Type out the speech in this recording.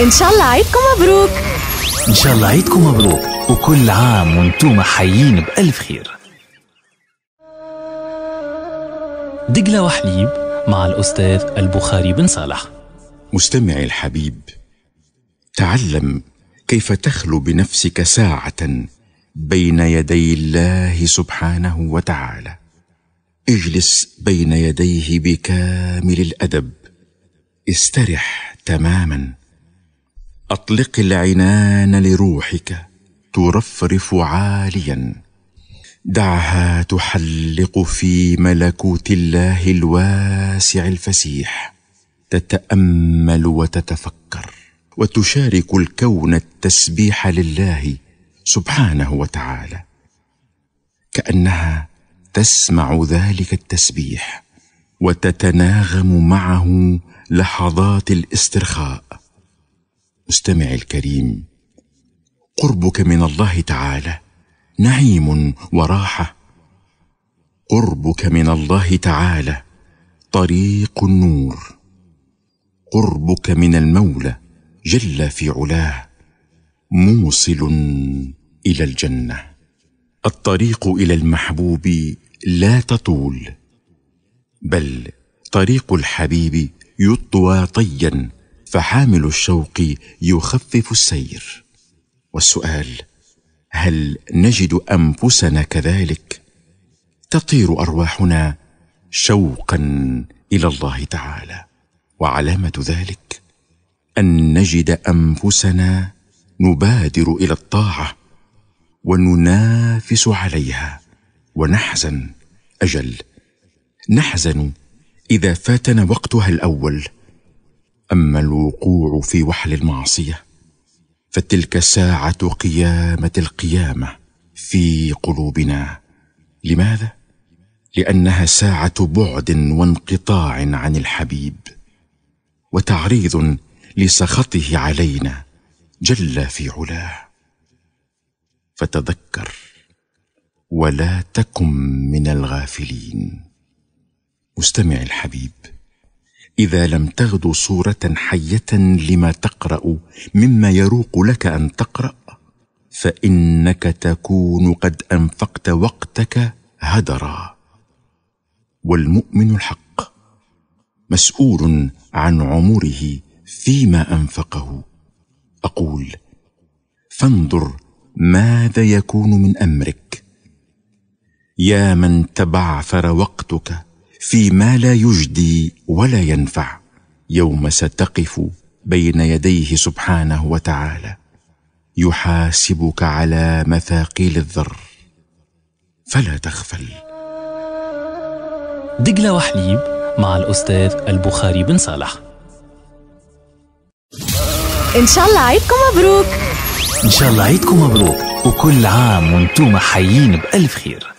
ان شاء الله عيدكم مبروك ان شاء الله عيدكم مبروك وكل عام وانتم حيين بالف خير دقلة وحليب مع الأستاذ البخاري بن صالح مستمعي الحبيب تعلم كيف تخلو بنفسك ساعة بين يدي الله سبحانه وتعالى اجلس بين يديه بكامل الأدب استرح تماما اطلق العنان لروحك ترفرف عاليا دعها تحلق في ملكوت الله الواسع الفسيح تتامل وتتفكر وتشارك الكون التسبيح لله سبحانه وتعالى كانها تسمع ذلك التسبيح وتتناغم معه لحظات الاسترخاء مستمعي الكريم قربك من الله تعالى نعيم وراحه قربك من الله تعالى طريق النور قربك من المولى جل في علاه موصل الى الجنه الطريق الى المحبوب لا تطول بل طريق الحبيب يطوى طيا فحامل الشوق يخفف السير والسؤال هل نجد انفسنا كذلك تطير ارواحنا شوقا الى الله تعالى وعلامه ذلك ان نجد انفسنا نبادر الى الطاعه وننافس عليها ونحزن اجل نحزن اذا فاتنا وقتها الاول اما الوقوع في وحل المعصيه فتلك ساعه قيامه القيامه في قلوبنا لماذا لانها ساعه بعد وانقطاع عن الحبيب وتعريض لسخطه علينا جل في علاه فتذكر ولا تكن من الغافلين مستمعي الحبيب اذا لم تغد صوره حيه لما تقرا مما يروق لك ان تقرا فانك تكون قد انفقت وقتك هدرا والمؤمن الحق مسؤول عن عمره فيما انفقه اقول فانظر ماذا يكون من امرك يا من تبعثر وقتك فيما لا يجدي ولا ينفع يوم ستقف بين يديه سبحانه وتعالى يحاسبك على مثاقيل الذر فلا تغفل دجله وحليب مع الاستاذ البخاري بن صالح ان شاء الله عيدكم مبروك ان شاء الله عيدكم مبروك وكل عام وانتم حيين بالف خير